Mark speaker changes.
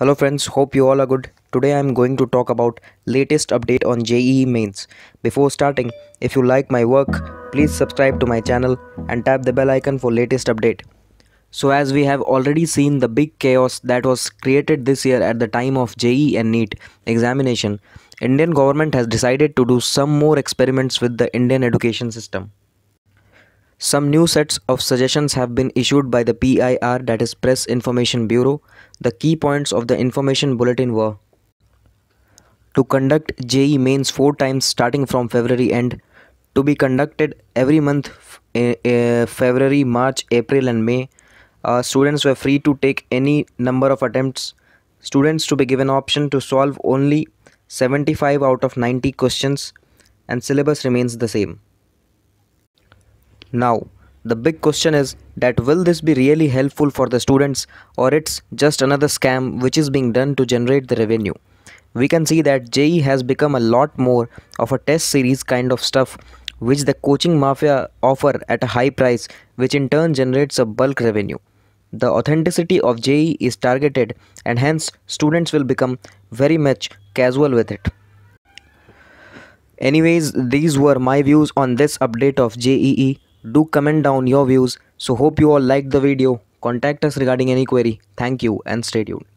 Speaker 1: hello friends hope you all are good today i'm going to talk about latest update on je mains before starting if you like my work please subscribe to my channel and tap the bell icon for latest update so as we have already seen the big chaos that was created this year at the time of je and NEET examination indian government has decided to do some more experiments with the indian education system some new sets of suggestions have been issued by the PIR that is Press Information Bureau. The key points of the information bulletin were to conduct JE mains 4 times starting from February end, to be conducted every month eh, eh, February, March, April and May. Uh, students were free to take any number of attempts. Students to be given option to solve only 75 out of 90 questions and syllabus remains the same. Now, the big question is that will this be really helpful for the students or it's just another scam which is being done to generate the revenue? We can see that JE has become a lot more of a test series kind of stuff which the coaching mafia offer at a high price which in turn generates a bulk revenue. The authenticity of JE is targeted and hence students will become very much casual with it. Anyways, these were my views on this update of JEE do comment down your views so hope you all liked the video contact us regarding any query thank you and stay tuned